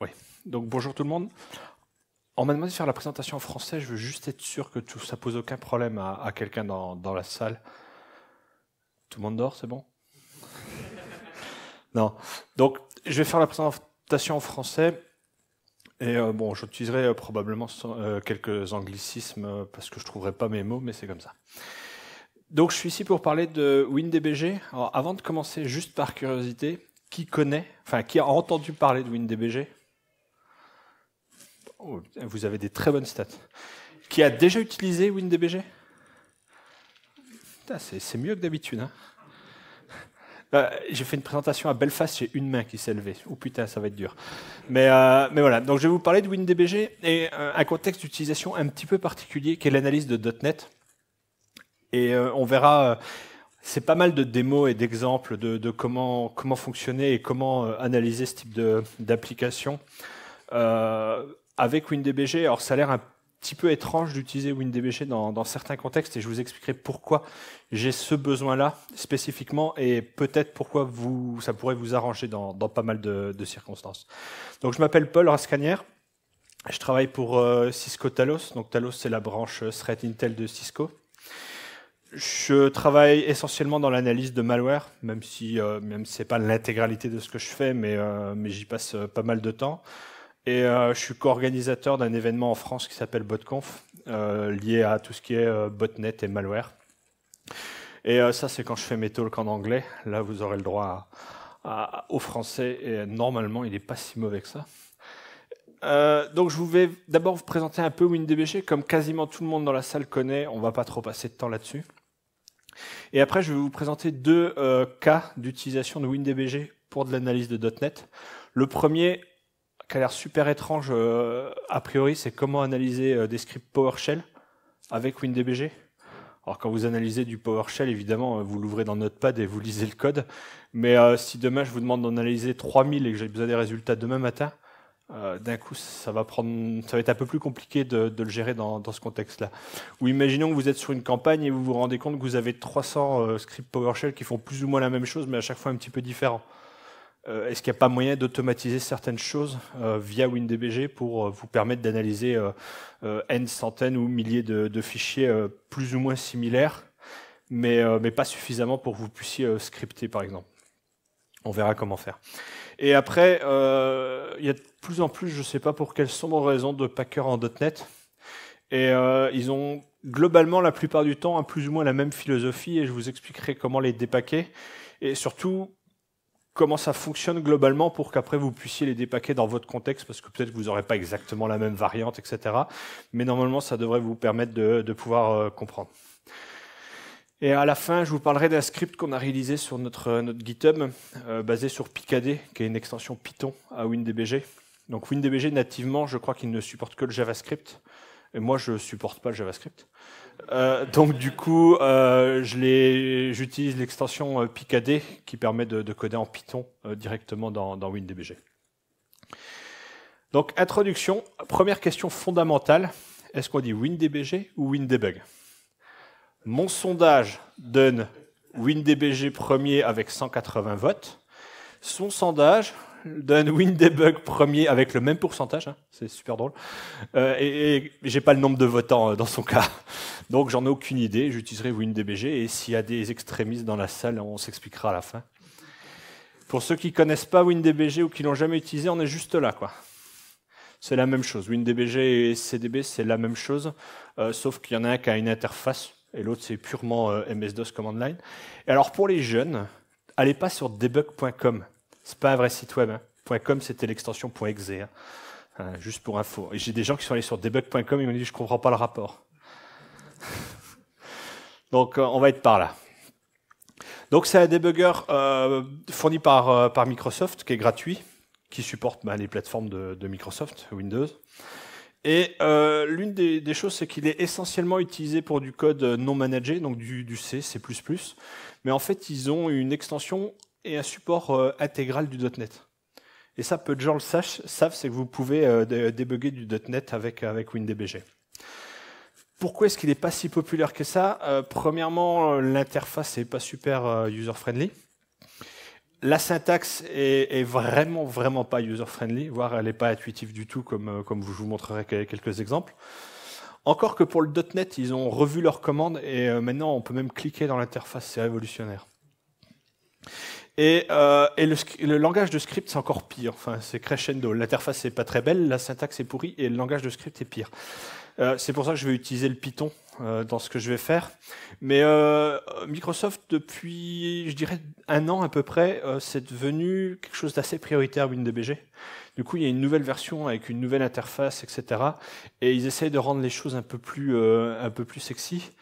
Oui. Donc bonjour tout le monde. On m'a demandé de faire la présentation en français. Je veux juste être sûr que tout ça pose aucun problème à, quelqu'un dans, la salle. Tout le monde dort, c'est bon Non. Donc je vais faire la présentation en français. Et euh, bon, j'utiliserai euh, probablement euh, quelques anglicismes parce que je trouverai pas mes mots, mais c'est comme ça. Donc je suis ici pour parler de WinDBG. Alors, avant de commencer, juste par curiosité, qui connaît, enfin qui a entendu parler de WinDBG oh, vous avez des très bonnes stats, qui a déjà utilisé WinDBG C'est mieux que d'habitude. Hein. Euh, j'ai fait une présentation à Belfast, j'ai une main qui s'est levée. Oh putain, ça va être dur. Mais, euh, mais voilà, donc je vais vous parler de WinDBG et euh, un contexte d'utilisation un petit peu particulier qui est l'analyse de .NET. Et on verra, c'est pas mal de démos et d'exemples de, comment, comment fonctionner et comment analyser ce type d'application avec WinDBG, alors ça a l'air un petit peu étrange d'utiliser WinDBG dans, dans, certains contextes et je vous expliquerai pourquoi j'ai ce besoin-là spécifiquement et peut-être pourquoi vous, ça pourrait vous arranger dans, pas mal de, circonstances. Donc je m'appelle Paul Rascanière, je travaille pour euh, Cisco Talos, donc Talos c'est la branche Threat Intel de Cisco. Je travaille essentiellement dans l'analyse de malware, même si euh, même c'est pas l'intégralité de ce que je fais, mais, euh, mais j'y passe pas mal de temps. Et euh, je suis co-organisateur d'un événement en France qui s'appelle BotConf, euh, lié à tout ce qui est euh, botnet et malware. Et ça, c'est quand je fais mes talks en anglais. Là, vous aurez le droit au français. Et normalement, il n'est pas si mauvais que ça. donc, je vais d'abord vous présenter un peu WinDBG. Comme quasiment tout le monde dans la salle connaît, on ne va pas trop passer de temps là-dessus. Et après, je vais vous présenter deux cas d'utilisation de WinDBG pour de l'analyse de .NET. Le premier, qui a l'air super étrange euh, a priori, c'est comment analyser euh, des scripts PowerShell avec WinDBG. Alors quand vous analysez du PowerShell, évidemment, euh, vous l'ouvrez dans Notepad et vous lisez le code. Mais si demain je vous demande d'analyser 3000 et que j'ai besoin des résultats demain matin, d'un coup, ça va prendre, ça va être un peu plus compliqué de, le gérer dans, ce contexte-là. Ou imaginons que vous êtes sur une campagne et vous vous rendez compte que vous avez 300 scripts PowerShell qui font plus ou moins la même chose, mais à chaque fois un petit peu différent. Euh, est-ce qu'il n'y a pas moyen d'automatiser certaines choses euh, via WinDBG pour euh, vous permettre d'analyser N centaines ou milliers de, fichiers plus ou moins similaires, mais, mais, pas suffisamment pour que vous puissiez scripter par exemple on verra comment faire. Et après, il y a de plus en plus, je ne sais pas pour quelles sombres raisons, de packers en .NET. Et ils ont globalement la plupart du temps hein, plus ou moins la même philosophie et je vous expliquerai comment les dépaquer. Et surtout, comment ça fonctionne globalement pour qu'après vous puissiez les dépaquer dans votre contexte, parce que peut-être vous n'aurez pas exactement la même variante, etc. Mais normalement, ça devrait vous permettre de, pouvoir euh, comprendre. Et à la fin, je vous parlerai d'un script qu'on a réalisé sur notre, GitHub, euh, basé sur Picadé, qui est une extension Python à WinDBG. Donc WinDBG, nativement, je crois qu'il ne supporte que le JavaScript. Et moi, je ne supporte pas le JavaScript. Euh, donc du coup, euh, j'utilise l'extension euh, pkd qui permet de, coder en Python directement dans, dans, WinDBG. Donc introduction, première question fondamentale, est-ce qu'on dit WinDBG ou WinDebug Mon sondage donne WinDBG premier avec 180 votes. Son sondage d'un win debug premier avec le même pourcentage, hein, c'est super drôle. Euh, et, j'ai pas le nombre de votants euh, dans son cas, donc j'en ai aucune idée. J'utiliserai WinDBG et s'il y a des extrémistes dans la salle, on s'expliquera à la fin. Pour ceux qui connaissent pas WinDBG ou qui l'ont jamais utilisé, on est juste là, quoi. C'est la même chose. WinDBG et CDB, c'est la même chose, euh, sauf qu'il y en a un qui a une interface et l'autre c'est purement MS-DOS command line. Et alors pour les jeunes, allez pas sur debug.com c'est pas un vrai site web. Hein. .com, c'était l'extension .exe. Hein. Euh, juste pour info. j'ai des gens qui sont allés sur debug.com et m'ont dit je comprends pas le rapport. Donc euh, on va être par là. Donc c'est un debugger euh, fourni par, par Microsoft qui est gratuit, qui supporte bah, les plateformes de, Microsoft, Windows. Et l'une des, choses, c'est qu'il est essentiellement utilisé pour du code non managé, donc du, du C, C++. Mais en fait, ils ont une extension et un support euh, intégral du .NET. Et ça, peu de gens le savent, c'est que vous pouvez euh, débugger du .NET avec, euh, avec WinDBG. Pourquoi est-ce qu'il n'est pas si populaire que ça Premièrement, l'interface n'est pas super user-friendly. La syntaxe est, vraiment, vraiment pas user-friendly, voire elle n'est pas intuitive du tout, comme, comme je vous montrerai quelques exemples. Encore que pour le .NET, ils ont revu leurs commandes et maintenant on peut même cliquer dans l'interface, c'est révolutionnaire. Et, euh, et le, langage de script, c'est encore pire. Enfin, c'est crescendo. L'interface, c'est pas très belle, la syntaxe est pourrie et le langage de script est pire. Euh, c'est pour ça que je vais utiliser le Python euh, dans ce que je vais faire. Mais euh, Microsoft, depuis, je dirais, un an à peu près, euh, c'est devenu quelque chose d'assez prioritaire Windows DBG. Du coup, il y a une nouvelle version avec une nouvelle interface, etc. Et ils essayent de rendre les choses un peu plus, un peu plus sexy.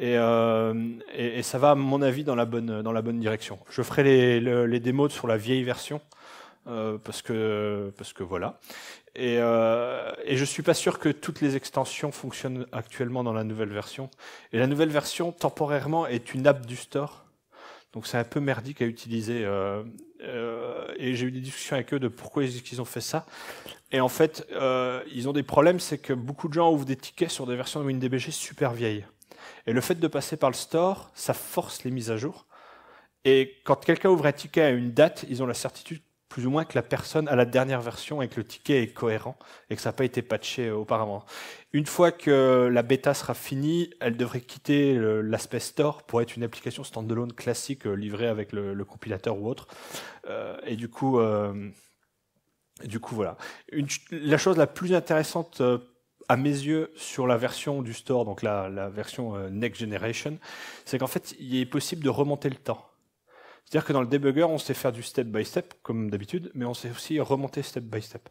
Et, euh, et, ça va, à mon avis, dans la bonne, dans la bonne direction. Je ferai les, les, démos sur la vieille version, euh, parce, que, parce que voilà. Et, euh, et je suis pas sûr que toutes les extensions fonctionnent actuellement dans la nouvelle version. Et la nouvelle version, temporairement, est une app du store. Donc c'est un peu merdique à utiliser. Euh, euh et j'ai eu des discussions avec eux de pourquoi ils, ils ont fait ça. Et en fait, euh, ils ont des problèmes, c'est que beaucoup de gens ouvrent des tickets sur des versions de WinDBG super vieilles. Et le fait de passer par le store, ça force les mises à jour. Et quand quelqu'un ouvre un ticket à une date, ils ont la certitude plus ou moins que la personne a la dernière version et que le ticket est cohérent et que ça n'a pas été patché euh, auparavant. Une fois que la bêta sera finie, elle devrait quitter l'aspect store pour être une application standalone classique euh, livrée avec le, compilateur ou autre. Euh, et du coup, du coup voilà. la chose la plus intéressante à mes yeux, sur la version du store, donc la, version euh, Next Generation, c'est qu'en fait, il est possible de remonter le temps. C'est-à-dire que dans le debugger, on sait faire du step by step, comme d'habitude, mais on sait aussi remonter step by step.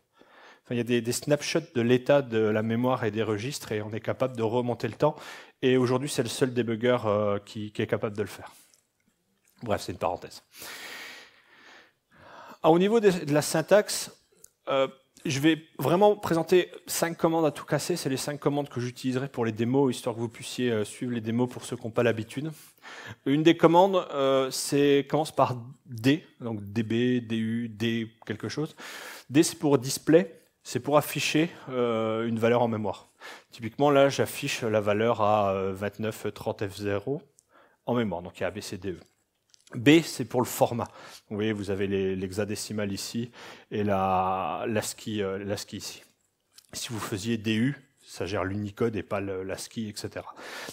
Enfin, il y a des, snapshots de l'état de la mémoire et des registres, et on est capable de remonter le temps. Et aujourd'hui, c'est le seul debugger euh, qui, est capable de le faire. Bref, c'est une parenthèse. Ah, au niveau de, la syntaxe, euh, je vais vraiment présenter cinq commandes à tout casser. C'est les cinq commandes que j'utiliserai pour les démos, histoire que vous puissiez euh, suivre les démos pour ceux qui n'ont pas l'habitude. Une des commandes, euh, c'est commence par D, donc DB, DU, D quelque chose. D c'est pour display, c'est pour afficher euh, une valeur en mémoire. Typiquement là, j'affiche la valeur à 29, 30 F0 en mémoire, donc il y a ABCDE. B, c'est pour le format. Vous voyez, vous avez l'hexadécimal ici et la, ski euh, la ici. Si vous faisiez DU, ça gère l'Unicode et pas l'ASCII, etc.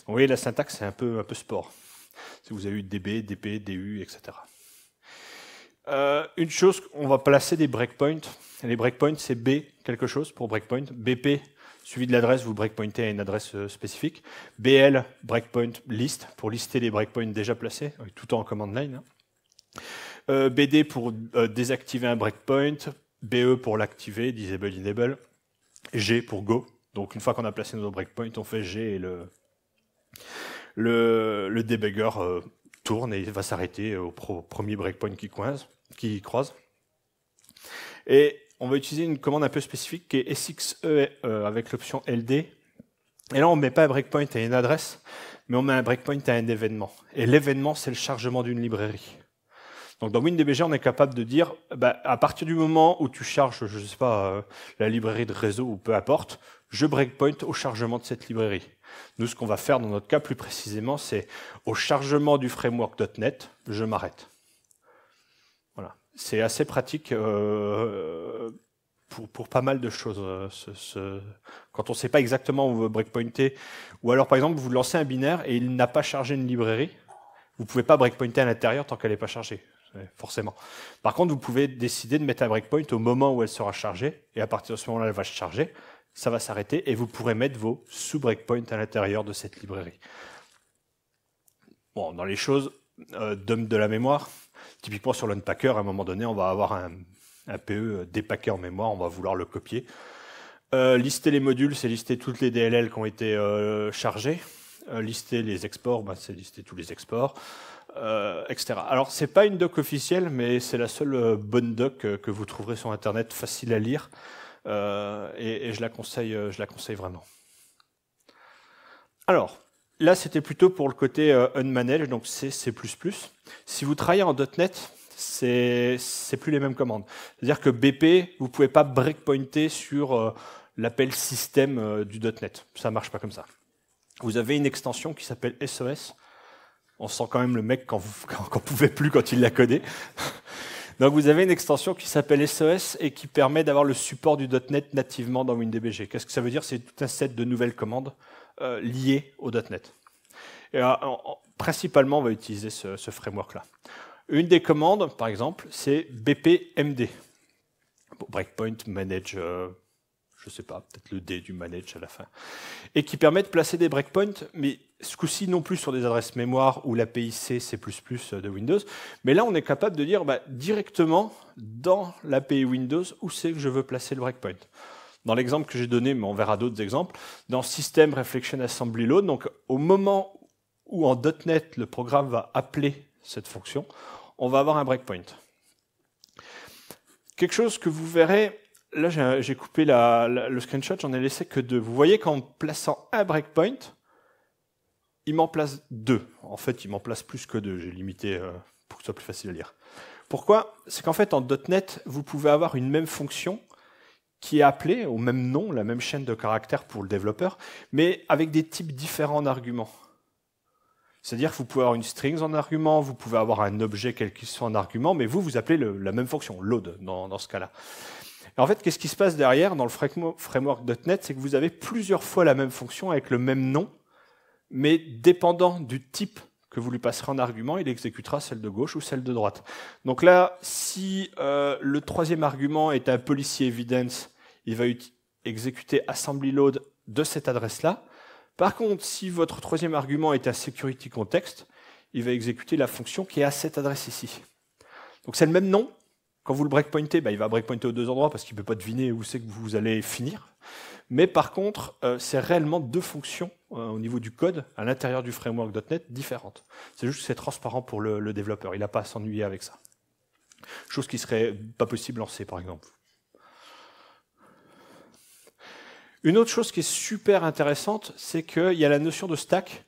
vous voyez, la syntaxe, c'est un peu, un peu sport. Si vous avez eu DB, DP, DU, etc. Euh, une chose, on va placer des breakpoints. Les breakpoints, c'est B quelque chose pour breakpoint, BP Suivi de l'adresse, vous breakpointez à une adresse euh, spécifique. BL, breakpoint list, pour lister les breakpoints déjà placés, euh, tout en command line. Hein. Euh, BD pour désactiver un breakpoint, BE pour l'activer, disable, enable, G pour go. Donc une fois qu'on a placé nos breakpoints, on fait G et le, le, debugger tourne et va s'arrêter au, premier breakpoint qui, qui croise. Et on va utiliser une commande un peu spécifique qui est SXE euh, avec l'option LD. Et là, on ne met pas un breakpoint à une adresse, mais on met un breakpoint à un événement. Et l'événement, c'est le chargement d'une librairie. Donc dans WinDBG, on est capable de dire, bah, à partir du moment où tu charges, je sais pas, euh, la librairie de réseau ou peu importe, je breakpoint au chargement de cette librairie. Nous, ce qu'on va faire dans notre cas plus précisément, c'est au chargement du framework.NET, je m'arrête c'est assez pratique euh, pour, pas mal de choses. Euh, quand on ne sait pas exactement où veut breakpointer, ou alors par exemple vous lancez un binaire et il n'a pas chargé une librairie, vous ne pouvez pas breakpointer à l'intérieur tant qu'elle n'est pas chargée, euh, forcément. Par contre, vous pouvez décider de mettre un breakpoint au moment où elle sera chargée, et à partir de ce moment-là, elle va se charger, ça va s'arrêter, et vous pourrez mettre vos sous-breakpoints à l'intérieur de cette librairie. Bon, dans les choses, euh, de la mémoire, Typiquement sur l'unpacker, à un moment donné, on va avoir un, PE dépacké en mémoire, on va vouloir le copier. Euh, lister les modules, c'est lister toutes les DLL qui ont été euh, chargées. Euh, lister les exports, ben, c'est lister tous les exports, etc. Alors, ce n'est pas une doc officielle, mais c'est la seule bonne doc que vous trouverez sur Internet, facile à lire, et, je, la conseille, je la conseille vraiment. Alors, Là, c'était plutôt pour le côté euh, unmanaged, donc c'est++ plus. Si vous travaillez en .NET, c'est plus les mêmes commandes. C'est-à-dire que BP, vous pouvez pas breakpointer sur euh, l'appel système euh, du .NET. Ça marche pas comme ça. Vous avez une extension qui s'appelle SOS. On sent quand même le mec quand vous quand, pouvait plus quand il l'a codé. Donc vous avez une extension qui s'appelle SOS et qui permet d'avoir le support du .NET nativement dans WinDBG. Qu'est-ce que ça veut dire C'est tout un set de nouvelles commandes euh, liés au .NET. Euh, principalement, on va utiliser ce, framework-là. Une des commandes, par exemple, c'est bpmd. breakpoint manage, euh, je ne sais pas, peut-être le D du manage à la fin. Et qui permet de placer des breakpoints, mais ce coup-ci non plus sur des adresses mémoire ou l'API C, C++ de Windows. Mais là, on est capable de dire bah, directement dans l'API Windows où c'est que je veux placer le breakpoint dans l'exemple que j'ai donné, mais on verra d'autres exemples, dans System Reflection Assembly Load, donc au moment où en .NET le programme va appeler cette fonction, on va avoir un breakpoint. Quelque chose que vous verrez, là j'ai coupé le screenshot, j'en ai laissé que deux. Vous voyez qu'en plaçant un breakpoint, il m'en place deux. En fait, il m'en place plus que deux, j'ai limité euh, pour que ce soit plus facile à lire. Pourquoi C'est qu'en fait, en .NET, vous pouvez avoir une même fonction qui est appelé au même nom, la même chaîne de caractères pour le développeur, mais avec des types différents d'arguments. C'est-à-dire que vous pouvez avoir une string en argument, vous pouvez avoir un objet quel qu'il soit en argument, mais vous, vous appelez la même fonction, load, dans, ce cas-là. en fait, qu'est-ce qui se passe derrière dans le framework .NET, C'est que vous avez plusieurs fois la même fonction avec le même nom, mais dépendant du type que vous lui passerez en argument, il exécutera celle de gauche ou celle de droite. Donc là, si euh, le troisième argument est un policy evidence il va exécuter assembly load de cette adresse-là. Par contre, si votre troisième argument est à security context, il va exécuter la fonction qui est à cette adresse ici. Donc c'est le même nom. Quand vous le breakpointez, bah, il va breakpointer aux deux endroits parce qu'il ne peut pas deviner où c'est que vous allez finir. Mais par contre, euh, c'est réellement deux fonctions euh, au niveau du code à l'intérieur du framework.NET différentes. C'est juste que c'est transparent pour le, développeur. Il n'a pas à s'ennuyer avec ça. Chose qui serait pas possible en C, par exemple. Une autre chose qui est super intéressante, c'est qu'il y a la notion de stack,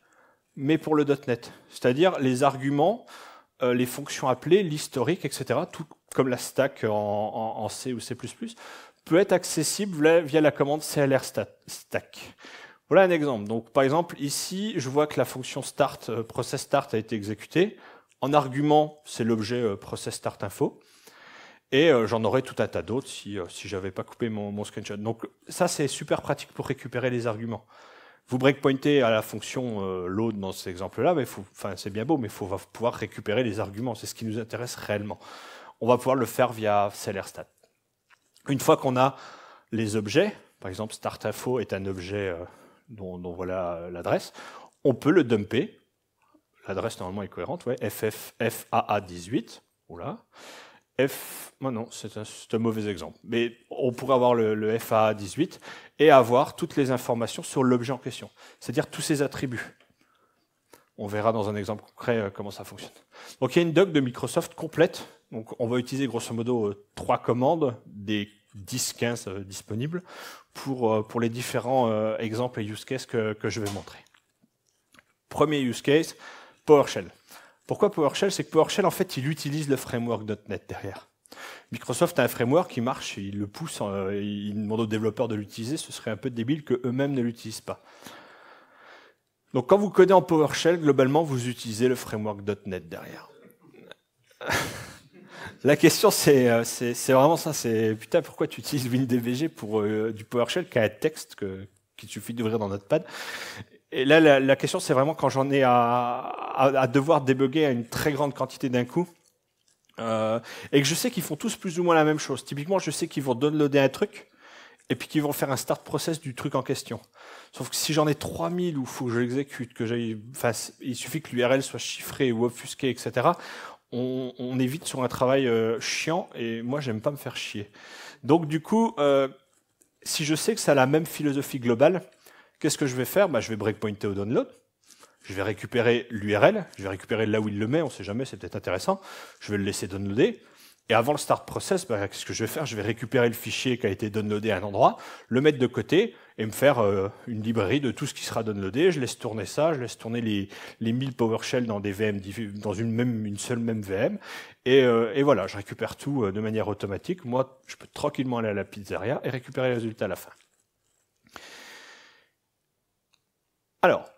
mais pour le .NET, c'est-à-dire les arguments, euh, les fonctions appelées, l'historique, etc. Tout comme la stack en, C ou C++, peut être accessible via, la commande clr stack. Voilà un exemple. Donc, par exemple, ici, je vois que la fonction start, euh, process start a été exécutée. En argument, c'est l'objet euh, process start info. Et euh, j'en aurais tout un tas d'autres si, je euh, si j'avais pas coupé mon, screenshot. Donc ça, c'est super pratique pour récupérer les arguments. Vous breakpointez à la fonction euh, load dans cet exemple-là, mais enfin c'est bien beau, mais il faut pouvoir récupérer les arguments. C'est ce qui nous intéresse réellement. On va pouvoir le faire via sellerstat. Une fois qu'on a les objets, par exemple startinfo est un objet dont, voilà l'adresse, on peut le dumper. L'adresse normalement est cohérente, ouais, FFFAA18. Oula F, non, c'est un, mauvais exemple, mais on pourrait avoir le, faa FA18 et avoir toutes les informations sur l'objet en question, c'est-à-dire tous ses attributs. On verra dans un exemple concret euh, comment ça fonctionne. Donc il y a une doc de Microsoft complète. Donc on va utiliser grosso modo euh, trois commandes des 10-15 euh, disponibles pour, pour les différents exemples et use cases que, que je vais montrer. Premier use case, PowerShell. Pourquoi PowerShell C'est que PowerShell, en fait, il utilise le framework .NET derrière. Microsoft a un framework qui marche, il le pousse, euh, il demande aux développeurs de l'utiliser, ce serait un peu débile queux mêmes ne l'utilisent pas. Donc quand vous codez en PowerShell, globalement, vous utilisez le framework .NET derrière. La question, euh, c'est, vraiment ça, c'est putain, pourquoi tu utilises WinDVG pour euh, du PowerShell qui a un texte que, qu'il suffit d'ouvrir dans Notepad et là, la, la question, c'est vraiment quand j'en ai à, à, devoir débugger à une très grande quantité d'un coup. Euh, et que je sais qu'ils font tous plus ou moins la même chose. Typiquement, je sais qu'ils vont downloader un truc et puis qu'ils vont faire un start process du truc en question. Sauf que si j'en ai 3000 ou faut que je l'exécute, que j'aille, il suffit que l'URL soit chiffrée ou offusquée, etc. On, on sur un travail euh, chiant et moi j'aime pas me faire chier. Donc du coup, euh, si je sais que ça a la même philosophie globale, Qu'est-ce que je vais faire bah, Je vais breakpointer au download. Je vais récupérer l'URL, je vais récupérer là où il le met, on ne sait jamais, c'est peut-être intéressant. Je vais le laisser downloader. Et avant le start process, bah, qu'est-ce que je vais faire Je vais récupérer le fichier qui a été downloadé à un endroit, le mettre de côté et me faire euh, une librairie de tout ce qui sera downloadé. Je laisse tourner ça, je laisse tourner les, les 1000 PowerShell dans des VM dans une même une seule même VM euh, et, voilà, je récupère tout euh, de manière automatique. Moi, je peux tranquillement aller à la pizzeria et récupérer les résultats à la fin. Alors,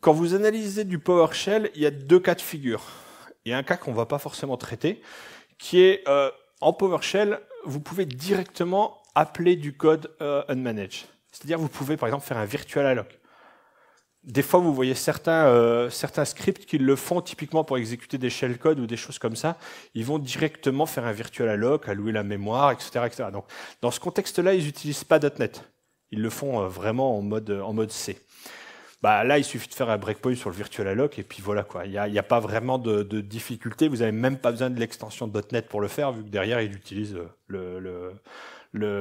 quand vous analysez du PowerShell, il y a deux cas de figure. Il y a un cas qu'on ne va pas forcément traiter, qui est euh, en PowerShell, vous pouvez directement appeler du code euh, unmanaged. C'est-à-dire, vous pouvez par exemple faire un virtual alloc. Des fois, vous voyez certains, euh, certains scripts qui le font typiquement pour exécuter des shellcodes ou des choses comme ça. Ils vont directement faire un virtual alloc, allouer la mémoire, etc. etc. Donc, dans ce contexte-là, ils n'utilisent pas .NET. Ils le font euh, vraiment en mode, euh, C. Bah, là, il suffit de faire un breakpoint sur le virtual alloc et puis voilà quoi. Il n'y a, pas vraiment de, difficulté. Vous n'avez même pas besoin de l'extension .NET pour le faire vu que derrière il utilise euh, le, le,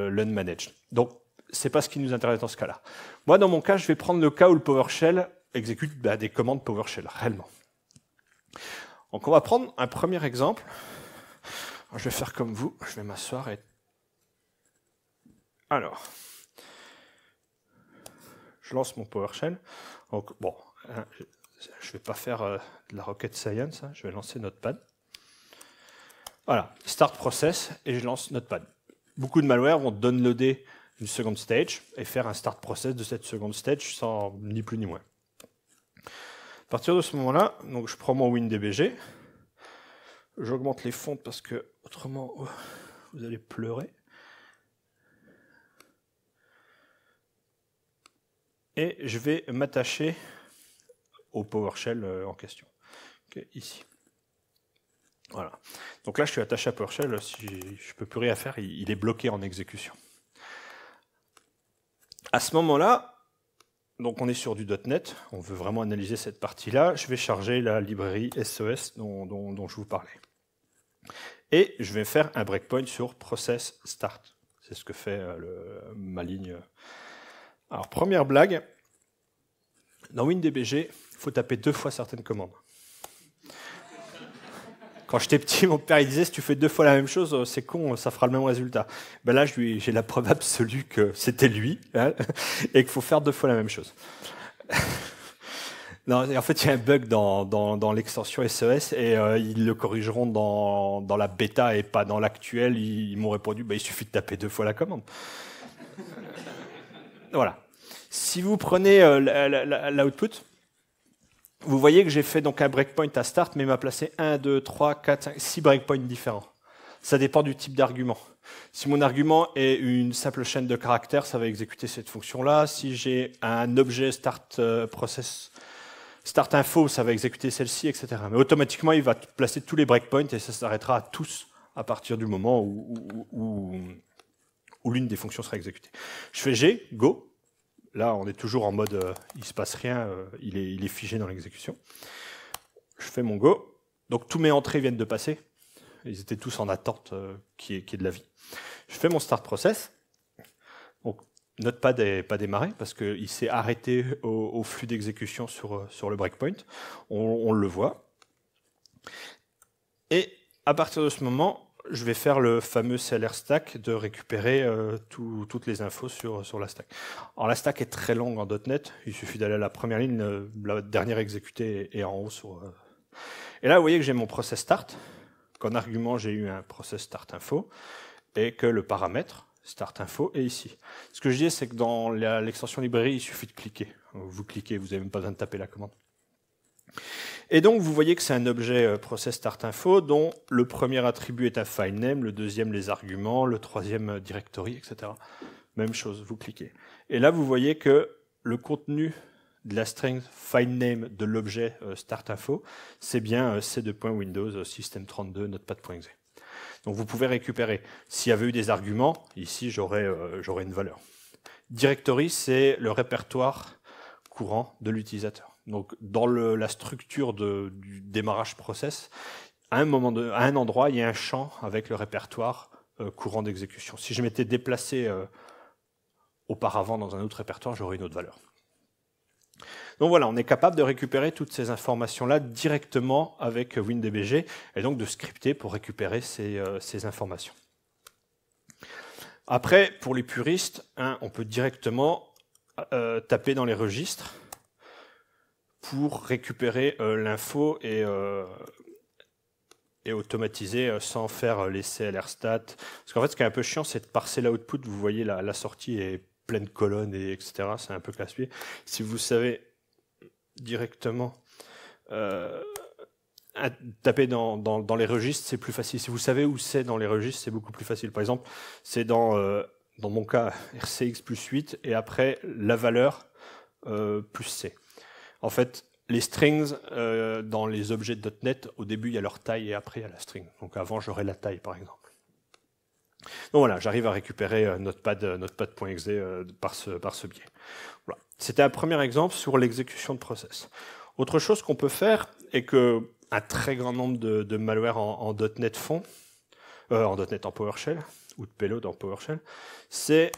le, n'est Donc c'est pas ce qui nous intéresse dans ce cas-là. Moi, dans mon cas, je vais prendre le cas où le PowerShell exécute bah, des commandes PowerShell réellement. Donc on va prendre un premier exemple. je vais faire comme vous. Je vais m'asseoir et alors je lance mon PowerShell. Donc, bon, hein, je ne vais pas faire euh, de la rocket science, hein, je vais lancer Notepad. Voilà, start process et je lance Notepad. Beaucoup de malwares vont downloader une seconde stage et faire un start process de cette seconde stage sans ni plus ni moins. À partir de ce moment-là, donc je prends mon WinDBG, j'augmente les fonds parce que autrement oh, vous allez pleurer. et je vais m'attacher au PowerShell euh, en question, ici. Voilà. Donc là, je suis attaché à PowerShell, si je peux plus rien faire, il est bloqué en exécution. À ce moment-là, donc on est sur du .NET, on veut vraiment analyser cette partie-là. Je vais charger la librairie SOS e dont, je vous parlais. Et je vais faire un breakpoint sur process start. C'est ce que fait euh, ma ligne alors, première blague. Dans WinDBG, il faut taper deux fois certaines commandes. Quand j'étais petit, mon père il disait si tu fais deux fois la même chose, c'est con, ça fera le même résultat. Ben là, j'ai la preuve absolue que c'était lui hein, et qu'il faut faire deux fois la même chose. Non, en fait, il y a un bug dans, l'extension SES e et euh, ils le corrigeront dans, la bêta et pas dans l'actuel. Ils, m'ont répondu ben, il suffit de taper deux fois la commande voilà. Si vous prenez euh, l'output, vous voyez que j'ai fait donc un breakpoint à start, mais m'a placé 1, 2, 3, 4, 5, 6 breakpoints différents. Ça dépend du type d'argument. Si mon argument est une simple chaîne de caractères, ça va exécuter cette fonction-là. Si j'ai un objet start euh, process, start info, ça va exécuter celle-ci, etc. Mais automatiquement, il va placer tous les breakpoints et ça s'arrêtera à tous à partir du moment où, l'une des fonctions sera exécutée. Je fais G, Go. Là, on est toujours en mode euh, il ne se passe rien, euh, il, est, figé dans l'exécution. Je fais mon Go. Donc tous mes entrées viennent de passer. Ils étaient tous en attente euh, qui, est, qui de la vie. Je fais mon start process. Donc Notepad n'est pas démarré parce qu'il s'est arrêté au, flux d'exécution sur, le breakpoint. On, on, le voit. Et à partir de ce moment, je vais faire le fameux seller stack de récupérer euh, toutes les infos sur, sur la stack. Alors la stack est très longue en .NET, il suffit d'aller à la première ligne, la dernière exécutée est en haut. Euh. Et là, vous voyez que j'ai mon process start, qu'en argument, j'ai eu un process start info, et que le paramètre start info est ici. Ce que je dis, c'est que dans l'extension librairie, il suffit de cliquer. Vous cliquez, vous n'avez même pas besoin de taper la commande. Et donc, vous voyez que c'est un objet euh, process start dont le premier attribut est un FindName, le deuxième les arguments, le troisième euh, directory, etc. Même chose, vous cliquez. Et là, vous voyez que le contenu de la string FindName de l'objet euh, StartInfo, c'est bien c2.windows system32 notepad.exe. Donc vous pouvez récupérer. S'il y avait eu des arguments, ici j'aurais une valeur. Directory, c'est le répertoire courant de l'utilisateur. Donc, dans la structure du démarrage process, à un, moment à un endroit, il y a un champ avec le répertoire euh, courant d'exécution. Si je m'étais déplacé euh, auparavant dans un autre répertoire, j'aurais une autre valeur. Donc voilà, on est capable de récupérer toutes ces informations-là directement avec WinDBG et donc de scripter pour récupérer ces, euh, informations. Après, pour les puristes, hein, on peut directement taper dans les registres pour récupérer euh, l'info et, euh, et automatiser euh, sans faire les à stats. Parce qu'en fait, ce qui est un peu chiant, c'est de parser l'output. Vous voyez, la, sortie est pleine de colonnes, et etc. C'est un peu classifié. Si vous savez directement taper dans, dans, les registres, c'est plus facile. Si vous savez où c'est dans les registres, c'est beaucoup plus facile. Par exemple, c'est dans, dans mon cas RCX plus 8 et après la valeur plus C. En fait, les strings euh, dans les objets de .NET, au début, il y a leur taille et après, il y a la string. Donc avant, j'aurais la taille, par exemple. Donc voilà, j'arrive à récupérer notre euh, Notepad, euh, par, ce, par ce biais. C'était un premier exemple sur l'exécution de process. Autre chose qu'on peut faire, et que un très grand nombre de, malwares en, en, .NET font, en .NET en PowerShell, ou de payload en PowerShell, c'est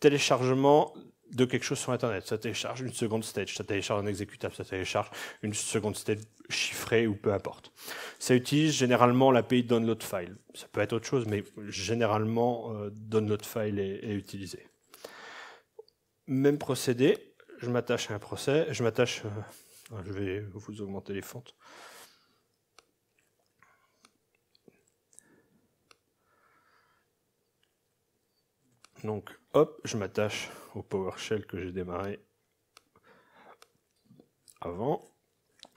téléchargement de quelque chose sur Internet. Ça télécharge une seconde stage, ça télécharge un exécutable, ça télécharge une seconde stage chiffrée ou peu importe. Ça utilise généralement l'API download file. Ça peut être autre chose, mais généralement euh, download file est, utilisé. Même procédé, je m'attache à un procès, je m'attache, euh, je vais vous augmenter les fontes. Donc, hop, je m'attache au PowerShell que j'ai démarré avant.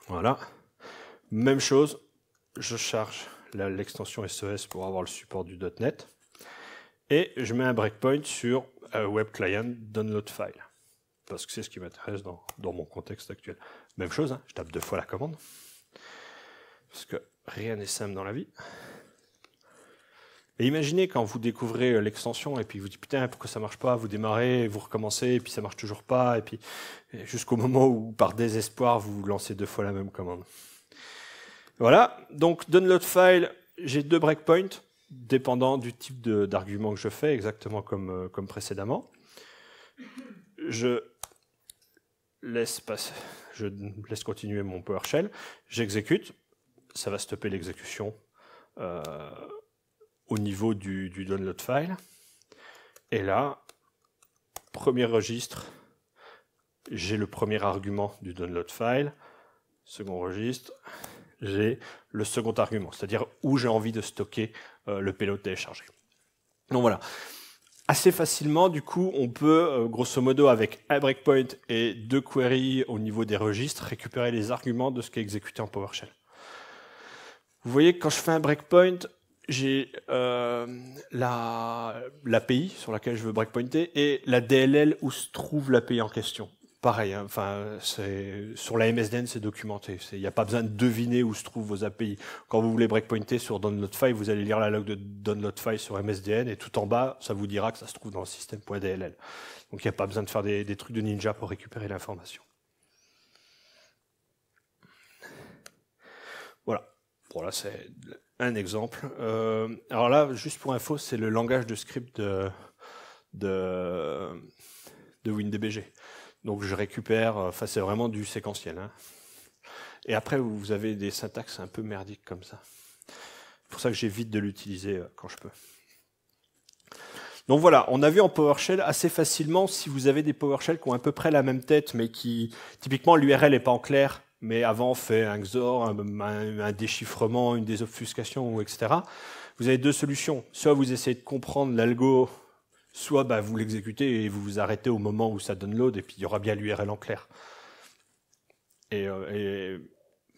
Voilà. Même chose, je charge l'extension SOS e pour avoir le support du .NET. Et je mets un breakpoint sur euh, WebClient.DownloadFile Download File. Parce que c'est ce qui m'intéresse dans, mon contexte actuel. Même chose, hein, je tape deux fois la commande. Parce que rien n'est simple dans la vie. Et imaginez quand vous découvrez euh, l'extension et puis vous dites putain pourquoi ça marche pas, vous démarrez, vous recommencez et puis ça marche toujours pas et puis jusqu'au moment où par désespoir vous lancez deux fois la même commande. Voilà, donc download file, j'ai deux breakpoints dépendant du type d'argument que je fais exactement comme, euh, comme précédemment. Je laisse passer, je laisse continuer mon PowerShell, j'exécute, ça va stopper l'exécution. Euh, au niveau du, download file. Et là, premier registre, j'ai le premier argument du download file. Second registre, j'ai le second argument, c'est-à-dire où j'ai envie de stocker euh, le payload téléchargé. Donc voilà. Assez facilement, du coup, on peut, euh, grosso modo, avec un breakpoint et deux queries au niveau des registres, récupérer les arguments de ce qui est exécuté en PowerShell. Vous voyez, quand je fais un breakpoint, j'ai euh, l'API sur laquelle je veux breakpointer et la DLL où se trouve l'API en question. Pareil, hein, sur la MSDN, c'est documenté. Il n'y a pas besoin de deviner où se trouvent vos API. Quand vous voulez breakpointer sur Downloadfile, vous allez lire la log de Downloadfile sur MSDN et tout en bas, ça vous dira que ça se trouve dans le système.dll. Donc il n'y a pas besoin de faire des, trucs de ninja pour récupérer l'information. Voilà. Bon, là, c'est un exemple. Euh, alors là, juste pour info, c'est le langage de script de, de, de WinDBG. Donc je récupère, euh, enfin c'est vraiment du séquentiel. Hein. Et après, vous avez des syntaxes un peu merdiques comme ça. pour ça que j'évite de l'utiliser euh, quand je peux. Donc voilà, on a vu en PowerShell assez facilement si vous avez des PowerShell qui ont à peu près la même tête, mais qui typiquement l'URL n'est pas en clair, mais avant fait un XOR, un, déchiffrement, une désobfuscation, etc. Vous avez deux solutions. Soit vous essayez de comprendre l'algo, soit bah, vous l'exécutez et vous vous arrêtez au moment où ça download, et puis il y aura bien l'URL en clair. Euh, et,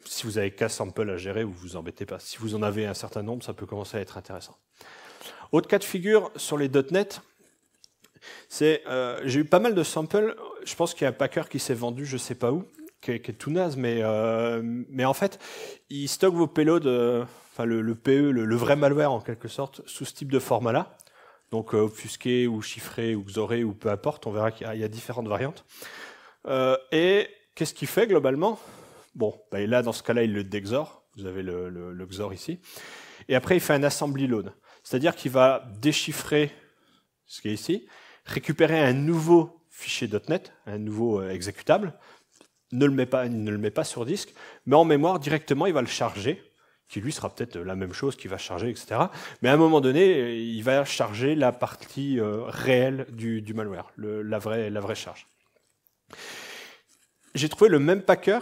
si vous avez qu'un sample à gérer, vous vous embêtez pas. Si vous en avez un certain nombre, ça peut commencer à être intéressant. Autre cas de figure sur les .NET, c'est euh, j'ai eu pas mal de samples. Je pense qu'il y a un packer qui s'est vendu, je sais pas où, qui est, tout naze, mais, euh, mais en fait, il stocke vos payloads, euh, enfin le, le PE, le, vrai malware en quelque sorte, sous ce type de format-là. Donc euh, obfusqué ou chiffré ou xoré ou peu importe, on verra qu'il y, a différentes variantes. et qu'est-ce qu'il fait globalement Bon, bah, là dans ce cas-là, il le dexor, vous avez le, le, xor ici. Et après, il fait un assembly load, c'est-à-dire qu'il va déchiffrer ce qui est ici, récupérer un nouveau fichier .NET, un nouveau exécutable, ne le, met pas, ne le met pas sur disque, mais en mémoire directement, il va le charger, qui lui sera peut-être la même chose qui va charger, etc. Mais à un moment donné, il va charger la partie euh, réelle du, malware, la, vraie, la vraie charge. J'ai trouvé le même packer,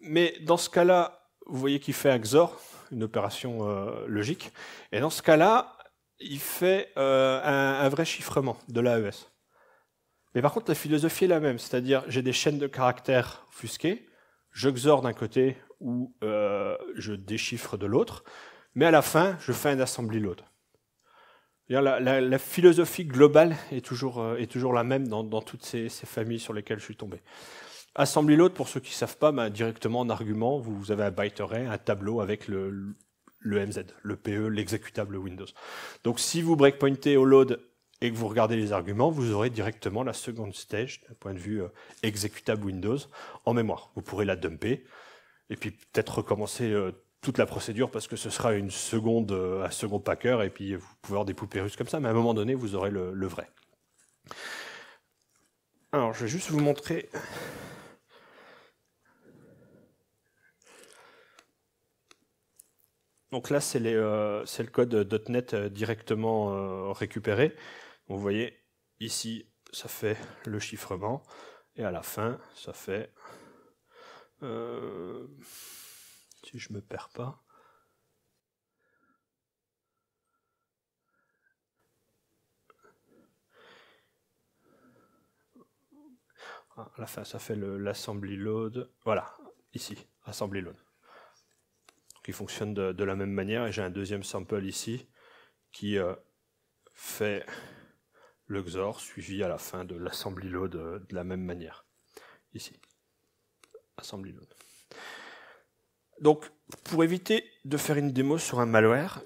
mais dans ce cas-là, vous voyez qu'il fait un XOR, une opération euh, logique, et dans ce cas-là, il fait euh, un, un vrai chiffrement de l'AES. Mais par contre, la philosophie est la même, c'est-à-dire j'ai des chaînes de caractères offusquées, j'exhorte d'un côté ou euh, je déchiffre de l'autre, mais à la fin, je fais un assembly load. La, philosophie globale est toujours, euh, la même dans, toutes ces, familles sur lesquelles je suis tombé. Assembly load, pour ceux qui ne savent pas, bah, directement en argument, vous, avez un byte array, un tableau avec le, le MZ, le PE, l'exécutable Windows. Donc si vous breakpointez au load et que vous regardez les arguments, vous aurez directement la seconde stage d'un point de vue euh, exécutable Windows en mémoire. Vous pourrez la dumper et puis peut-être recommencer euh, toute la procédure parce que ce sera une seconde, euh, un second packer et puis vous pouvez avoir des poupées russes comme ça, mais à un moment donné, vous aurez le, vrai. Alors, je vais juste vous montrer. Donc là, c'est le code .NET directement récupéré vous voyez, ici, ça fait le chiffrement. Et à la fin, ça fait... Euh, si je me perds pas... Ah, à la fin, ça fait l'assembly load. Voilà, ici, assembly load. Qui fonctionne de, la même manière. Et j'ai un deuxième sample ici qui euh, fait le XOR suivi à la fin de l'assembly load de la même manière. Ici. Assembly load. Donc, pour éviter de faire une démo sur un malware,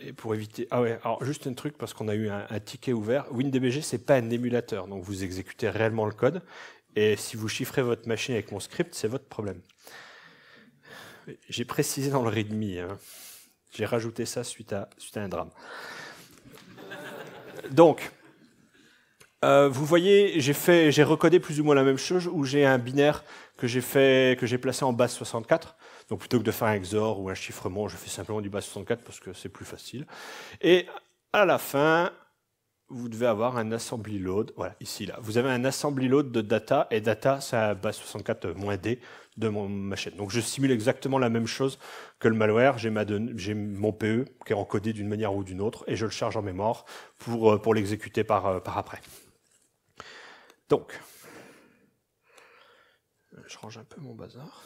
et pour éviter. Ah ouais, alors juste un truc parce qu'on a eu un, ticket ouvert. WinDBG, c'est pas un émulateur, donc vous exécutez réellement le code. Et si vous chiffrez votre machine avec mon script, c'est votre problème. J'ai précisé dans le README, hein. j'ai rajouté ça suite à, suite à un drame. Donc, euh, vous voyez, j'ai fait, j'ai recodé plus ou moins la même chose où j'ai un binaire que j'ai fait, que j'ai placé en base 64. Donc plutôt que de faire un XOR ou un chiffrement, je fais simplement du base 64 parce que c'est plus facile. Et à la fin, vous devez avoir un assembly load. Voilà, ici, là. Vous avez un assembly load de data, et data, c'est à base 64-d de ma chaîne. Donc, je simule exactement la même chose que le malware. J'ai mon PE qui est encodé d'une manière ou d'une autre, et je le charge en mémoire pour, euh, pour l'exécuter par, euh, par après. Donc, je range un peu mon bazar.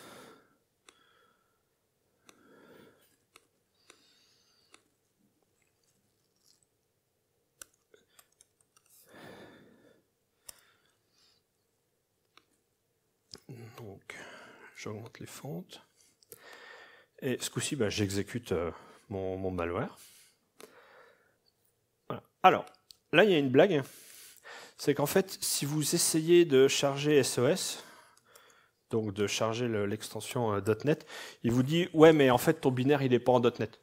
j'augmente les fontes. Et ce coup-ci, ben, j'exécute euh, mon, malware. Alors, là, il y a une blague. C'est qu'en fait, si vous essayez de charger SOS, donc de charger l'extension euh, .NET, il vous dit « Ouais, mais en fait, ton binaire, il n'est pas en .NET. »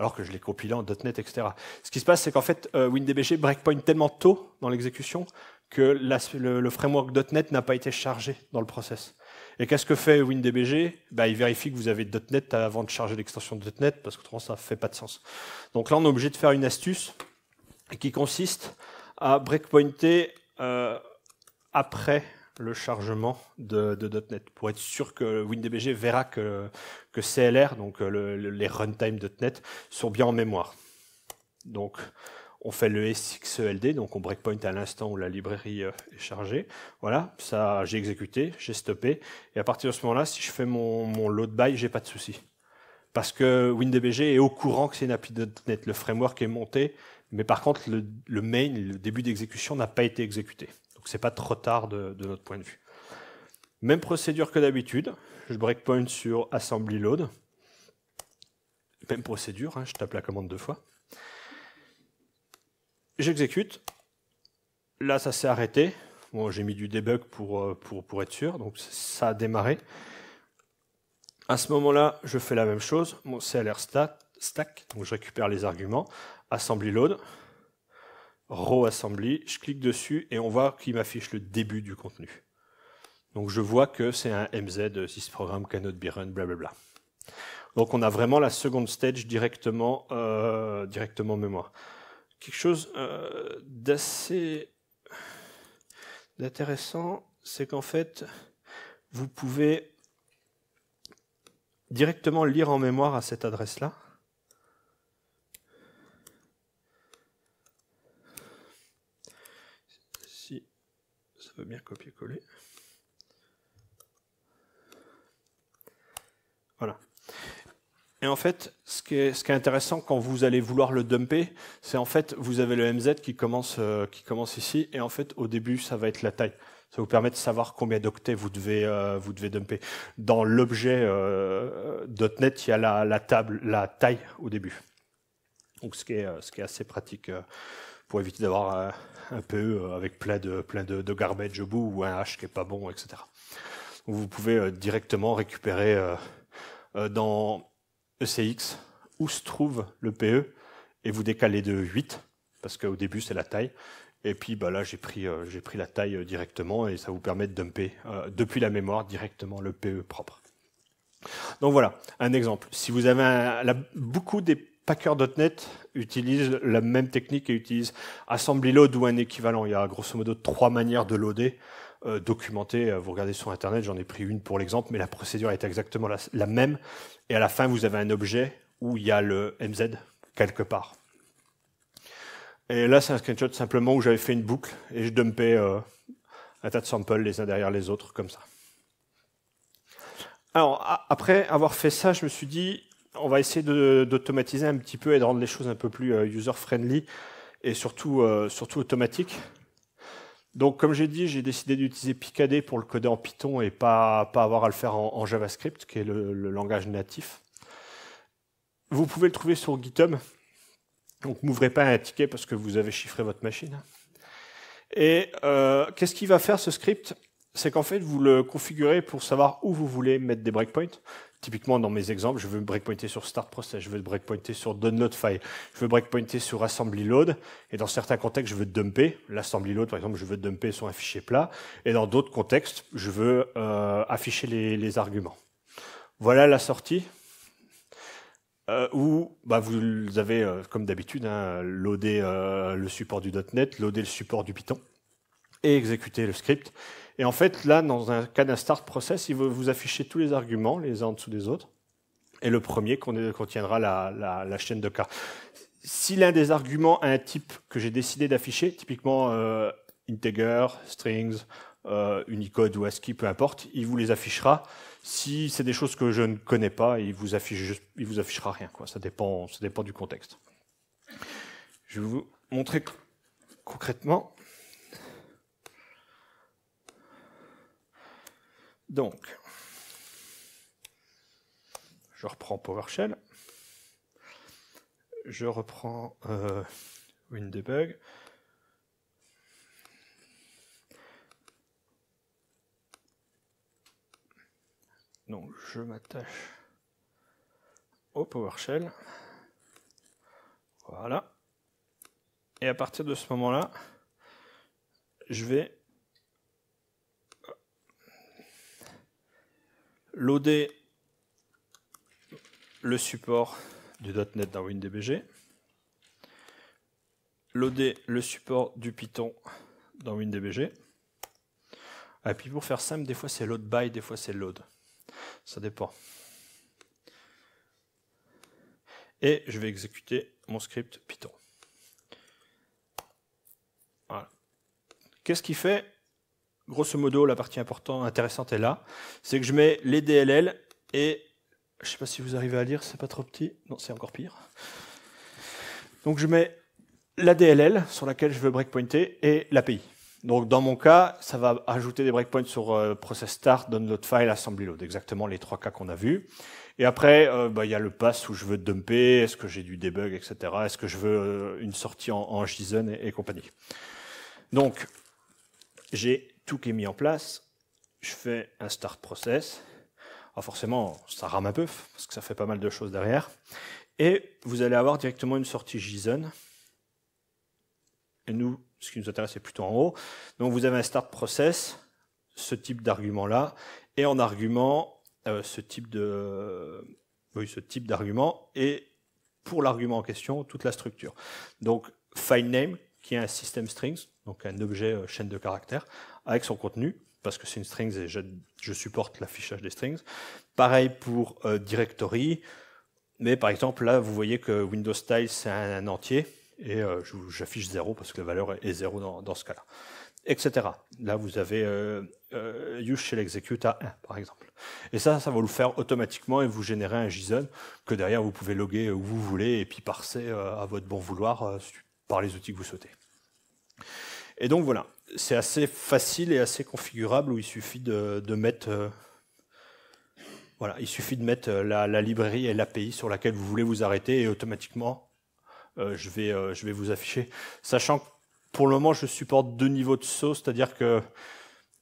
Alors que je l'ai compilé en .NET, etc. Ce qui se passe, c'est qu'en fait, euh, WinDBG breakpoint tellement tôt dans l'exécution que le, le, framework .NET n'a pas été chargé dans le process. Et qu'est-ce que fait WinDBG bah, Il vérifie que vous avez .NET avant de charger l'extension .NET, parce qu'autrement ça ne fait pas de sens. Donc là, on est obligé de faire une astuce qui consiste à breakpointer euh, après le chargement de, .NET pour être sûr que WinDBG verra que, que CLR, donc euh, les runtime .NET, sont bien en mémoire. Donc on fait le SXELD, donc on breakpoint à l'instant où la librairie euh, est chargée. Voilà, ça j'ai exécuté, j'ai stoppé. Et à partir de ce moment-là, si je fais mon, load by, j'ai pas de souci. Parce que WinDBG est au courant que c'est .NET, Le framework est monté, mais par contre, le, main, le début d'exécution n'a pas été exécuté. Donc c'est pas trop tard de, notre point de vue. Même procédure que d'habitude. Je breakpoint sur assembly load. Même procédure, hein, je tape la commande deux fois j'exécute. Là, ça s'est arrêté. Bon, j'ai mis du debug euh, pour, être sûr, donc ça a démarré. À ce moment-là, je fais la même chose, mon CLR stack, donc je récupère les arguments, assembly load, Raw assembly, je clique dessus et on voit qu'il m'affiche le début du contenu. Donc je vois que c'est un MZ, 6 euh, programme, cannot be run, blablabla. Donc on a vraiment la seconde stage directement, euh, directement en mémoire quelque chose euh, d'assez intéressant, c'est qu'en fait, vous pouvez directement lire en mémoire à cette adresse-là. Si ça veut bien copier-coller. Et en fait, ce qui, est, ce qui est intéressant quand vous allez vouloir le dumper, c'est en fait, vous avez le MZ qui commence, euh, qui commence ici, et en fait, au début, ça va être la taille. Ça vous permet de savoir combien d'octets vous devez euh, vous devez dumper. Dans l'objet euh, .NET, il y a la, table, la taille au début. Donc ce qui est ce qui est assez pratique pour éviter d'avoir un, peu PE avec plein de plein de, garbage au bout ou un hash qui est pas bon, etc. vous pouvez directement récupérer dans ECX, où se trouve le PE, et vous décalez de 8, parce qu'au début c'est la taille. Et puis bah là j'ai pris, euh, j'ai pris, la taille euh, directement et ça vous permet de dumper euh, depuis la mémoire directement le PE propre. Donc voilà, un exemple. Si vous avez beaucoup des .NET utilisent la même technique et utilisent assembly load ou un équivalent. Il y a grosso modo trois manières de loader. Euh, documenté, euh, Vous regardez sur Internet, j'en ai pris une pour l'exemple, mais la procédure est exactement la, même. Et à la fin, vous avez un objet où il y a le MZ quelque part. Et là, c'est un screenshot simplement où j'avais fait une boucle et je dumpais euh, un tas de samples les uns derrière les autres comme ça. Alors, après avoir fait ça, je me suis dit, on va essayer d'automatiser un petit peu et de rendre les choses un peu plus user-friendly et surtout, surtout automatique. Donc, comme j'ai dit, j'ai décidé d'utiliser PKD pour le coder en Python et pas, avoir à le faire en, JavaScript, qui est le, langage natif. Vous pouvez le trouver sur GitHub. Donc, m'ouvrez pas un ticket parce que vous avez chiffré votre machine. Et euh, qu'est-ce qu'il va faire ce script C'est qu'en fait, vous le configurez pour savoir où vous voulez mettre des breakpoints. Typiquement, dans mes exemples, je veux breakpointer sur start process, je veux breakpointer sur download file, je veux breakpointer sur assembly load, et dans certains contextes, je veux dumper. L'assembly load, par exemple, je veux dumper sur un fichier plat, et dans d'autres contextes, je veux euh, afficher les, arguments. Voilà la sortie, euh, où bah, vous avez, euh, comme d'habitude, hein, loadé le support du .NET, loadé le support du Python, et exécuter le script. Et en fait, là, dans un cas d'un start process, il va vous afficher tous les arguments, les uns en dessous des autres, et le premier contiendra la, chaîne de cas. Si l'un des arguments a un type que j'ai décidé d'afficher, typiquement euh, integer, strings, euh, Unicode ou ASCII, peu importe, il vous les affichera. Si c'est des choses que je ne connais pas, il vous affiche vous affichera rien. Quoi. Ça dépend, ça dépend du contexte. Je vais vous montrer concrètement Donc, je reprends PowerShell. Je reprends euh, WinDebug. Donc je m'attache au PowerShell. Voilà. Et à partir de ce moment-là, je vais loader le support du .NET dans WinDBG, loader le support du Python dans WinDBG. Et puis pour faire simple, des fois c'est load by, des fois c'est load. Ça dépend. Et je vais exécuter mon script Python. Qu'est-ce qu'il fait grosso modo, la partie importante, intéressante est là. C'est que je mets les DLL et je ne sais pas si vous arrivez à lire, c'est pas trop petit. Non, c'est encore pire. Donc je mets la DLL sur laquelle je veux breakpointer et l'API. Donc dans mon cas, ça va ajouter des breakpoints sur euh, process start, download file, assembly load, exactement les trois cas qu'on a vus. Et après, euh, bah, il y a le pass où je veux dumper, est-ce que j'ai du debug, etc. Est-ce que je veux euh, une sortie en, JSON et, et compagnie. Donc j'ai tout qui est mis en place, je fais un start process. Alors ah, forcément, ça rame un peu, parce que ça fait pas mal de choses derrière. Et vous allez avoir directement une sortie JSON. Et nous, ce qui nous intéresse, c'est plutôt en haut. Donc vous avez un start process, ce type d'argument-là, et en argument, euh, ce type de... ce type d'argument, et pour l'argument en question, toute la structure. Donc, file name, qui est un system strings, donc un objet euh, chaîne de caractères, avec son contenu, parce que c'est une string, et je, supporte l'affichage des strings. Pareil pour euh, directory, mais par exemple là, vous voyez que Windows Style, c'est un, entier, et euh, j'affiche 0 parce que la valeur est 0 dans, ce cas-là, etc. Là, vous avez euh, use shell execute à 1, par exemple. Et ça, ça va le faire automatiquement et vous générez un JSON que derrière, vous pouvez loguer où vous voulez et puis parser à votre bon vouloir par les outils que vous souhaitez. Et donc voilà, c'est assez facile et assez configurable où il suffit de, mettre euh, voilà, il suffit de mettre euh, la, librairie et l'API sur laquelle vous voulez vous arrêter et automatiquement euh, je, vais, je vais vous afficher. Sachant que pour le moment je supporte deux niveaux de saut, c'est-à-dire que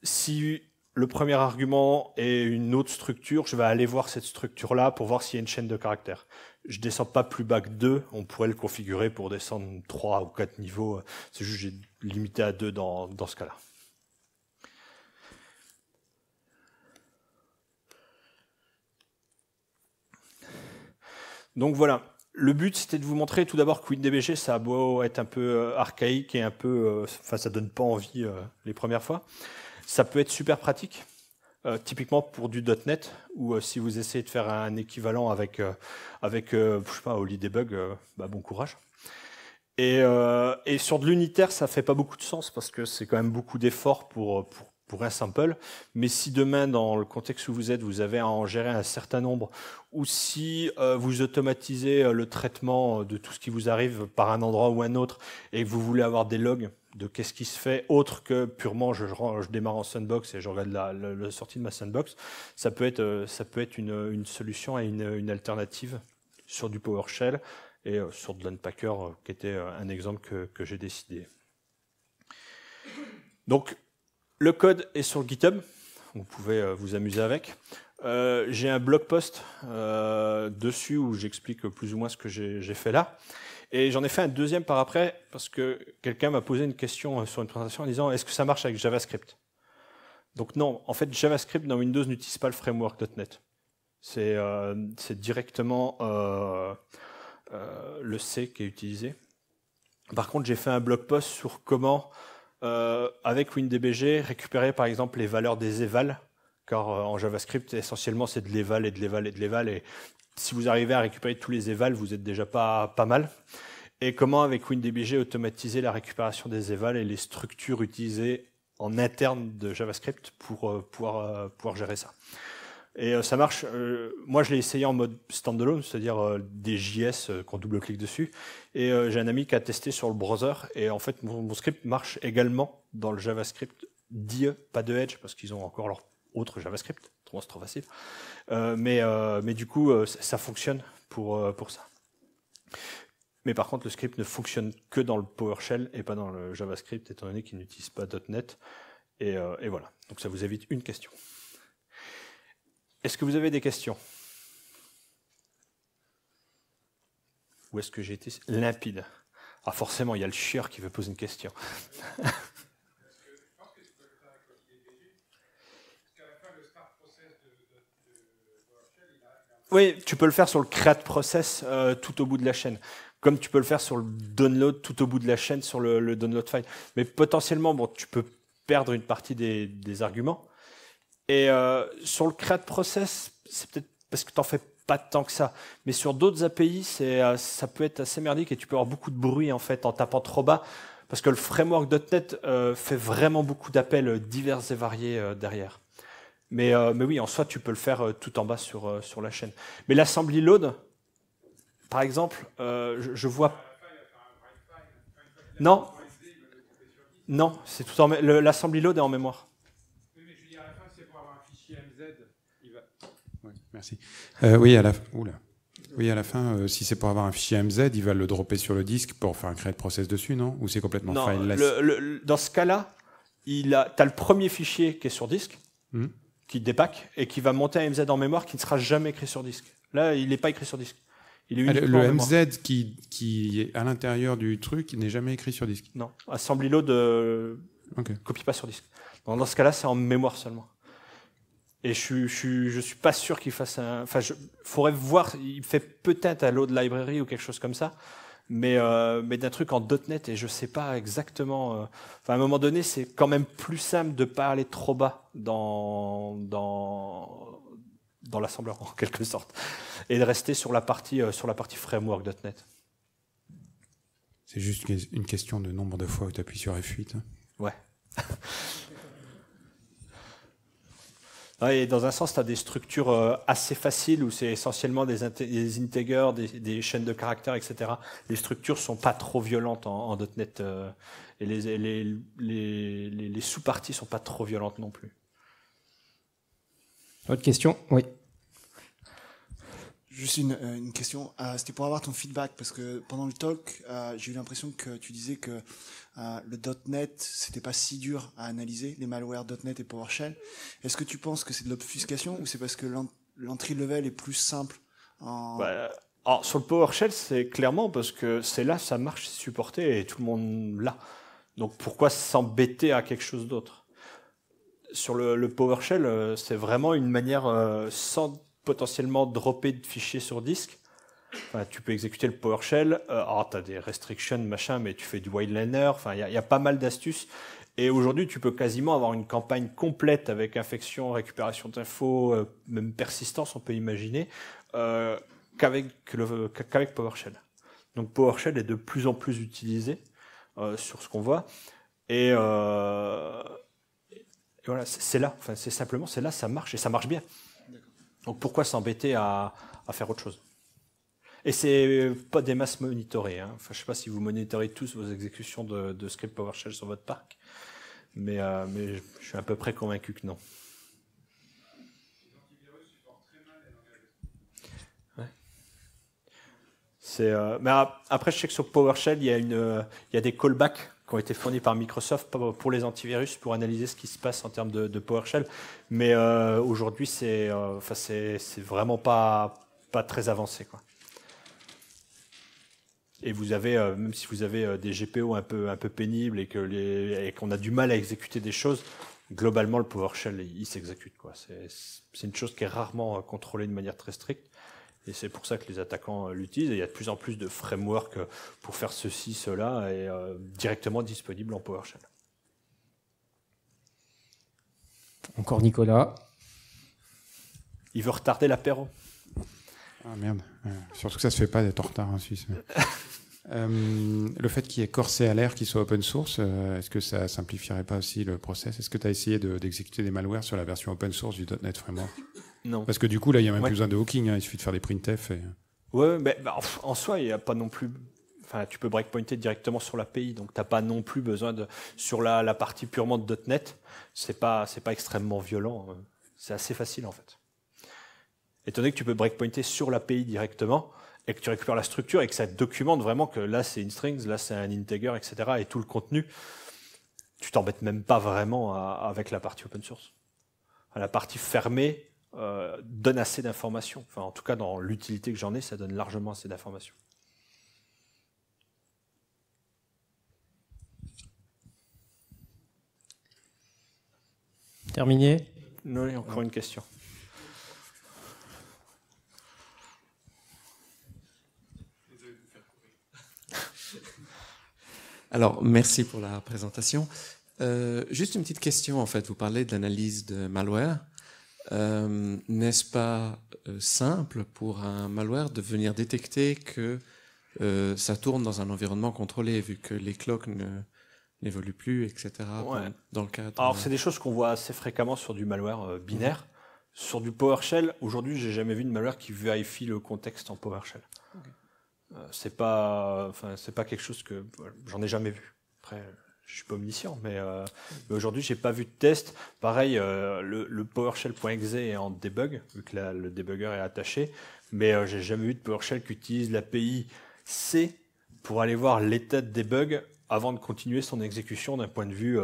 si le premier argument est une autre structure, je vais aller voir cette structure-là pour voir s'il y a une chaîne de caractères. Je descends pas plus bas que 2, on pourrait le configurer pour descendre 3 ou 4 niveaux. C'est juste limité à deux dans, ce cas-là. Donc voilà, le but c'était de vous montrer tout d'abord que WinDBG ça a être un peu euh, archaïque et un peu, euh, enfin ça donne pas envie euh, les premières fois, ça peut être super pratique. typiquement pour du .NET ou si vous essayez de faire un équivalent avec avec je sais pas bah, bon courage. Euh, et, sur de l'unitaire, ça fait pas beaucoup de sens parce que c'est quand même beaucoup d'efforts pour, pour, un sample. Mais si demain, dans le contexte où vous êtes, vous avez à en gérer un certain nombre, ou si euh, vous automatisez euh, le traitement de tout ce qui vous arrive par un endroit ou un autre, et que vous voulez avoir des logs de qu'est-ce qui se fait autre que purement je, je démarre en sandbox et je regarde la, sortie de ma sandbox, ça peut être, ça peut être une, solution et une alternative sur du PowerShell et euh, sur de l'unpacker, euh, qui était euh, un exemple que, j'ai décidé. Donc, le code est sur GitHub, vous pouvez vous amuser avec. j'ai un blog post dessus où j'explique plus ou moins ce que j'ai fait là. Et j'en ai fait un deuxième par après parce que quelqu'un m'a posé une question sur une présentation en disant est-ce que ça marche avec JavaScript Donc non, en fait JavaScript dans Windows n'utilise pas le framework .NET. C'est directement euh, le C qui est utilisé. Par contre, j'ai fait un blog post sur comment, euh, avec WinDBG, récupérer par exemple les valeurs des evals, car euh, en JavaScript, essentiellement, c'est de l'éval et de l'éval et de l'éval, et si vous arrivez à récupérer tous les evals, vous êtes déjà pas, mal. Et comment, avec WinDBG, automatiser la récupération des evals et les structures utilisées en interne de JavaScript pour pouvoir, pouvoir gérer ça. Et euh, ça marche. Euh, moi, je l'ai essayé en mode standalone, c'est-à-dire euh, des JS qu'on double-clique dessus. Et j'ai un ami qui a testé sur le browser. Et en fait, mon, script marche également dans le JavaScript d'IE, pas de Edge, parce qu'ils ont encore leur autre JavaScript. Trop, c'est trop facile. mais, mais du coup, ça, fonctionne pour, pour ça. Mais par contre, le script ne fonctionne que dans le PowerShell et pas dans le JavaScript, étant donné qu'ils n'utilisent pas .NET. Et, et voilà. Donc ça vous évite une question. Est-ce que vous avez des questions Ou est-ce que j'ai été limpide Ah forcément, il y a le chieur qui veut poser une question. Oui, tu peux le faire sur le create process euh, tout au bout de la chaîne, comme tu peux le faire sur le download tout au bout de la chaîne sur le, download file. Mais potentiellement, bon, tu peux perdre une partie des, des arguments, et euh, sur le create process, c'est peut-être parce que tu n'en fais pas tant que ça. Mais sur d'autres API, c'est, euh, ça peut être assez merdique et tu peux avoir beaucoup de bruit en fait en tapant trop bas. Parce que le framework.NET euh, fait vraiment beaucoup d'appels divers et variés derrière. Mais, mais oui, en soi, tu peux le faire tout en bas sur, sur la chaîne. Mais l'assembly load, par exemple, je, vois... Non, non, c'est tout l'assembly load est en mémoire. merci. Euh, oui, à la, oui, à la fin, euh, si c'est pour avoir un fichier MZ, ils veulent le dropper sur le disque pour faire un create process dessus, non Ou c'est complètement fileless Dans ce cas-là, tu as le premier fichier qui est sur disque, hmm. qui dépaque, et qui va monter un MZ en mémoire qui ne sera jamais écrit sur disque. Là, il n'est pas écrit sur disque. Il est ah, le MZ qui, est à l'intérieur du truc n'est jamais écrit sur disque. Non, assemble Load de. Euh, copie pas sur disque. dans ce cas-là, c'est en mémoire seulement. Et je, je, je suis pas sûr qu'il fasse un. Enfin, je, faudrait voir. Il fait peut-être à load library ou quelque chose comme ça, mais euh, mais d'un truc en .NET et je sais pas exactement. Euh, enfin, à un moment donné, c'est quand même plus simple de pas aller trop bas dans dans dans l'assembleur en quelque sorte et de rester sur la partie euh, sur la partie framework .NET. C'est juste une question de nombre de fois où tu appuies sur F8. Hein. Ouais dans un sens, tu as des structures euh, assez faciles où c'est essentiellement des, des integers, des, chaînes de caractères, etc. Les structures sont pas trop violentes en, .NET euh, et les, sous-parties sont pas trop violentes non plus. Autre question Oui. Juste une, euh, question. C'était pour avoir ton feedback parce que pendant le talk, j'ai eu l'impression que tu disais que le .NET, c'était pas si dur à analyser, les malwares .NET et PowerShell. Est-ce que tu penses que c'est de l'obfuscation ou c'est parce que l'entrée level est plus simple bah, sur le PowerShell, c'est clairement parce que c'est là, ça marche, c'est supporté et tout le monde l'a. Donc pourquoi s'embêter à quelque chose d'autre Sur le, PowerShell, euh, c'est vraiment une manière, euh, sans potentiellement dropper de fichiers sur disque, Enfin, tu peux exécuter le PowerShell. Euh, oh, tu as des restrictions, machin, mais tu fais du wildliner. Enfin, il y, a pas mal d'astuces. Et aujourd'hui, tu peux quasiment avoir une campagne complète avec infection, récupération d'infos, euh, même persistance, on peut imaginer, euh, qu'avec PowerShell. Donc PowerShell est de plus en plus utilisé euh, sur ce qu'on voit. Et, voilà, c'est là. Enfin, c'est simplement, c'est là, ça marche et ça marche bien. Donc pourquoi s'embêter à faire autre chose et c'est pas des masses monitorées. Hein. Enfin, je sais pas si vous monitorez tous vos exécutions de, script PowerShell sur votre parc, euh, mais, je, suis à peu près convaincu que non. C'est. Euh, mais après, je sais que sur PowerShell, il y, a des callbacks qui ont été fournis par Microsoft pour les antivirus pour analyser ce qui se passe en termes de, PowerShell. Mais euh, aujourd'hui, c'est, enfin, vraiment pas, pas très avancé, quoi et vous avez, euh, même si vous avez euh, des GPO un peu, un peu pénibles et qu'on a du mal à exécuter des choses, globalement, le PowerShell, il, il s'exécute. C'est une chose qui est rarement euh, contrôlée de manière très stricte. Et c'est pour ça que les attaquants l'utilisent. Et il y a de plus en plus de frameworks pour faire ceci, cela, et directement disponible en PowerShell. Encore Nicolas. Il veut retarder l'apéro. Ah merde. Surtout que ça se fait pas d'être en retard en Suisse. Hein. Euh, le fait qu'il y ait corset à l'air qui soit open source, euh, est-ce que ça simplifierait pas aussi le process Est-ce que tu as essayé d'exécuter des malwares sur la version open source du .NET Framework Non. Parce que du coup, là, il n'y a même plus besoin de hooking, hein. il suffit de faire des printf. Et... Ouais, mais bah, en soi, il n'y a pas non plus. Enfin, tu peux breakpointer directement sur l'API, donc tu n'as pas non plus besoin de sur la, partie purement de .NET. C'est pas c'est pas extrêmement violent. Hein. C'est assez facile en fait étant donné que tu peux breakpointer sur l'API directement et que tu récupères la structure et que ça documente vraiment que là c'est une strings, là c'est un integer, etc. et tout le contenu, tu t'embêtes même pas vraiment avec la partie open source. la partie fermée euh, donne assez d'informations. Enfin, en tout cas, dans l'utilité que j'en ai, ça donne largement assez d'informations. Terminé Non, encore une question. Alors, merci pour la présentation. Euh, juste une petite question, en fait. Vous parlez de l'analyse de malware. Euh, n'est-ce pas euh, simple pour un malware de venir détecter que ça tourne dans un environnement contrôlé, vu que les cloques n'évoluent plus, etc. Dans le Alors, c'est des choses qu'on voit assez fréquemment sur du malware binaire. Mhm. Sur du PowerShell, aujourd'hui, j'ai jamais vu de malware qui vérifie le contexte en PowerShell. Euh, c'est pas, enfin, c'est pas quelque chose que j'en ai jamais vu. Après, je suis pas omniscient, mais, euh, aujourd'hui, j'ai pas vu de test. Pareil, euh, le, PowerShell.exe est en debug, vu que le debugger est attaché, mais j'ai jamais vu de PowerShell qui utilise l'API C pour aller voir l'état de debug avant de continuer son exécution d'un point de vue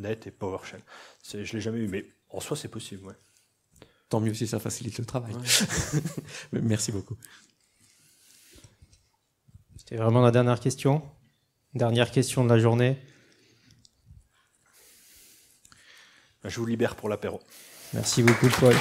.NET et PowerShell. je l'ai jamais vu, mais en soi, c'est possible, Tant mieux si ça facilite le travail. Merci beaucoup. C'est vraiment la dernière question. Dernière question de la journée. Je vous libère pour l'apéro. Merci beaucoup, Paul.